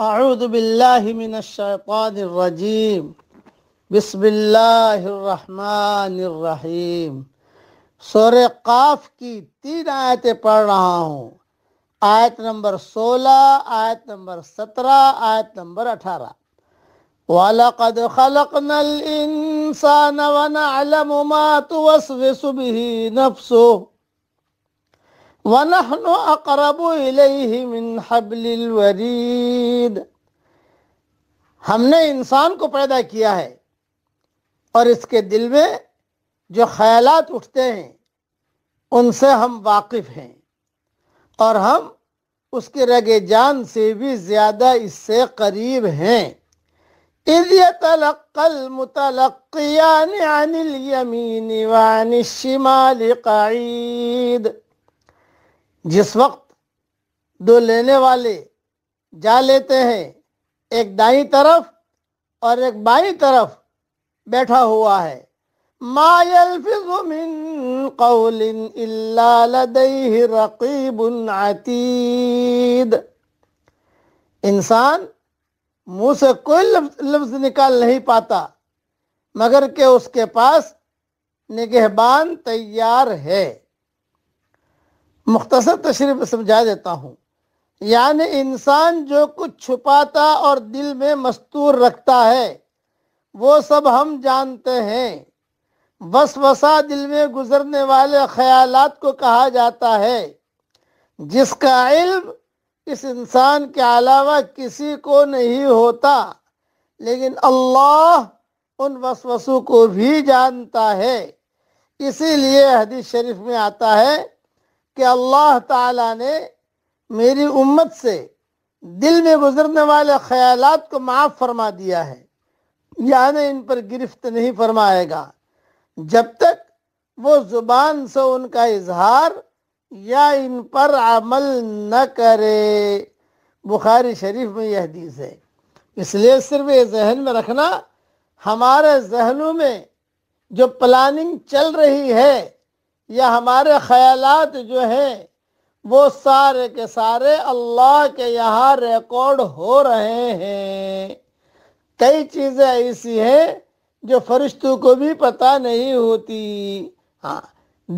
اعوذ باللہ من الشیطان الرجیم بسم اللہ الرحمن الرحیم سور قاف کی تین آیتیں پڑھ رہا ہوں آیت نمبر سولہ آیت نمبر سترہ آیت نمبر اٹھارہ وَلَقَدْ خَلَقْنَا الْإِنسَانَ وَنَعْلَمُ مَا تُوَسْوِسُ بِهِ نَفْسُهُ وَنَحْنُ أَقْرَبُ إِلَيْهِ مِنْ حَبْلِ الْوَرِيدِ ہم نے انسان کو پیدا کیا ہے اور اس کے دل میں جو خیالات اٹھتے ہیں ان سے ہم واقف ہیں اور ہم اس کے رگ جان سے بھی زیادہ اس سے قریب ہیں اذ يتلقى المتلقيان عن الیمین وعن الشمال قعيد جس وقت دو لینے والے جا لیتے ہیں ایک دائیں طرف اور ایک بائیں طرف بیٹھا ہوا ہے انسان منہ سے کوئی لفظ نکال نہیں پاتا مگر کہ اس کے پاس نگہبان تیار ہے مختصر تشریف سمجھا دیتا ہوں یعنی انسان جو کچھ چھپاتا اور دل میں مستور رکھتا ہے وہ سب ہم جانتے ہیں وسوسہ دل میں گزرنے والے خیالات کو کہا جاتا ہے جس کا علم اس انسان کے علاوہ کسی کو نہیں ہوتا لیکن اللہ ان وسوسوں کو بھی جانتا ہے اسی لیے حدیث شریف میں آتا ہے کہ اللہ تعالیٰ نے میری امت سے دل میں گزرنے والے خیالات کو معاف فرما دیا ہے یعنی ان پر گرفت نہیں فرمائے گا جب تک وہ زبان سے ان کا اظہار یا ان پر عمل نہ کرے بخاری شریف میں یہ حدیث ہے اس لیے صرف یہ ذہن میں رکھنا ہمارے ذہنوں میں جو پلاننگ چل رہی ہے یا ہمارے خیالات جو ہیں وہ سارے کے سارے اللہ کے یہاں ریکارڈ ہو رہے ہیں کئی چیزیں ایسی ہیں جو فرشتوں کو بھی پتہ نہیں ہوتی ہاں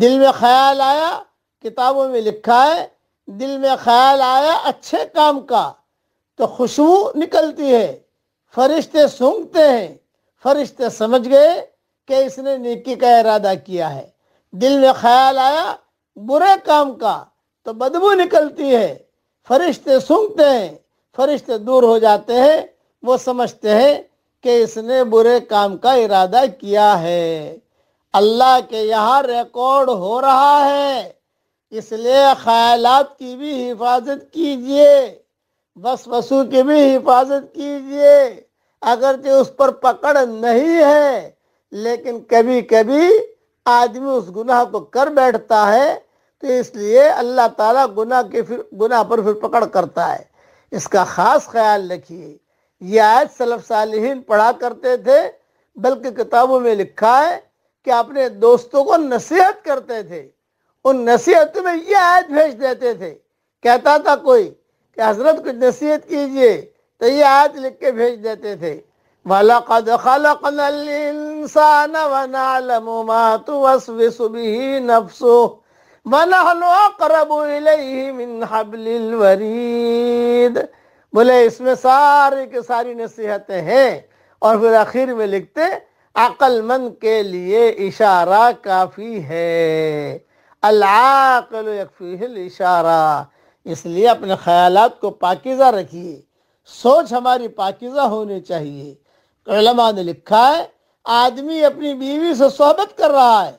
دل میں خیال آیا کتابوں میں لکھا ہے دل میں خیال آیا اچھے کام کا تو خوشبو نکلتی ہے فرشتے سونگتے ہیں فرشتے سمجھ گئے کہ اس نے نیکی کا ارادہ کیا ہے دل میں خیال آیا برے کام کا تو بدبو نکلتی ہے فرشتے سنگتے ہیں فرشتے دور ہو جاتے ہیں وہ سمجھتے ہیں کہ اس نے برے کام کا ارادہ کیا ہے اللہ کے یہاں ریکارڈ ہو رہا ہے اس لیے خیالات کی بھی حفاظت کیجئے بس وسو کی بھی حفاظت کیجئے اگرچہ اس پر پکڑ نہیں ہے لیکن کبھی کبھی آدمی اس گناہ کو کر بیٹھتا ہے تو اس لیے اللہ تعالیٰ گناہ کے پھر گناہ پر پھر پکڑ کرتا ہے اس کا خاص خیال رکھیے یہ آیت صلف صالحین پڑھا کرتے تھے بلکہ کتابوں میں لکھا ہے کہ اپنے دوستوں کو نصیحت کرتے تھے ان نصیحتوں میں یہ آیت بھیج دیتے تھے کہتا تھا کوئی کہ حضرت کچھ نصیحت کیجئے تو یہ آیت لکھ کے بھیج دیتے تھے وَلَقَدْ خَلَقْنَا الْإِنسَانَ وَنَعْلَمُ مَا تُوَسْوِسُ بِهِ نَفْسُهُ وَنَحْنُ أَقْرَبُ إِلَيْهِ مِنْ حَبْلِ الْوَرِيدِ بولے اس میں سارے کے ساری نصیحتیں ہیں اور پھر آخر میں لکھتے عقل مند کے لیے اشارہ کافی ہے العاقل یکفیہ الاشارہ اس لیے اپنے خیالات کو پاکیزہ رکھیے سوچ ہماری پاکیزہ ہونے چاہیے علماء نے لکھا ہے آدمی اپنی بیوی سے صحبت کر رہا ہے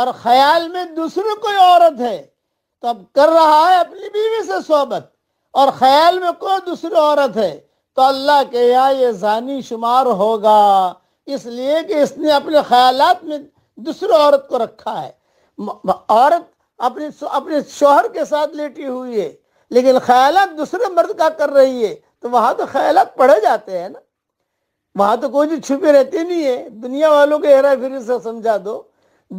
اور خیال میں دوسری کوئی عورت ہے تو اب کر رہا ہے اپنی بیوی سے صحبت اور خیال میں کوئی دوسری عورت ہے تو اللہ کے یہاں یہ زانی شمار ہوگا اس لیے کہ اس نے اپنے خیالات میں دوسری عورت کو رکھا ہے عورت اپنی اپنے شوہر کے ساتھ لیٹی ہوئی ہے لیکن خیالات دوسرے مرد کا کر رہی ہے تو وہاں تو خیالات پڑھے جاتے ہیں نا وہاں تو کوئی بھی چھپی رہتی نہیں ہے دنیا والوں کے ہیرا پھر سے سمجھا دو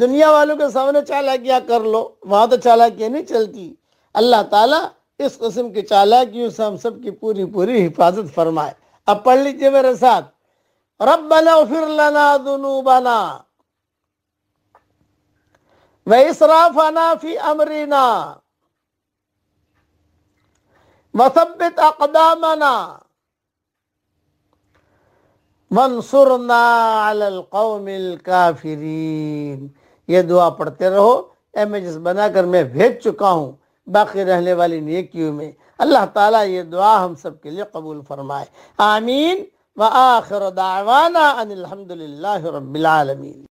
دنیا والوں کے سامنے چالاکیاں کر لو وہاں تو چالاکیاں نہیں چلتی اللہ تعالیٰ اس قسم کی چالاکیوں سے ہم سب کی پوری پوری حفاظت فرمائے اب پڑھ لیجئے میرے ساتھ ربنا اغفر لنا ذنوبنا دنو فی امرنا وثبت اقدامنا علی القوم الکافرین یہ دعا پڑھتے رہو اے میں جس بنا کر میں بھیج چکا ہوں باقی رہنے والی نیکیوں میں اللہ تعالیٰ یہ دعا ہم سب کے لیے قبول فرمائے آمین وآخر دعوانا ان الحمد العالمین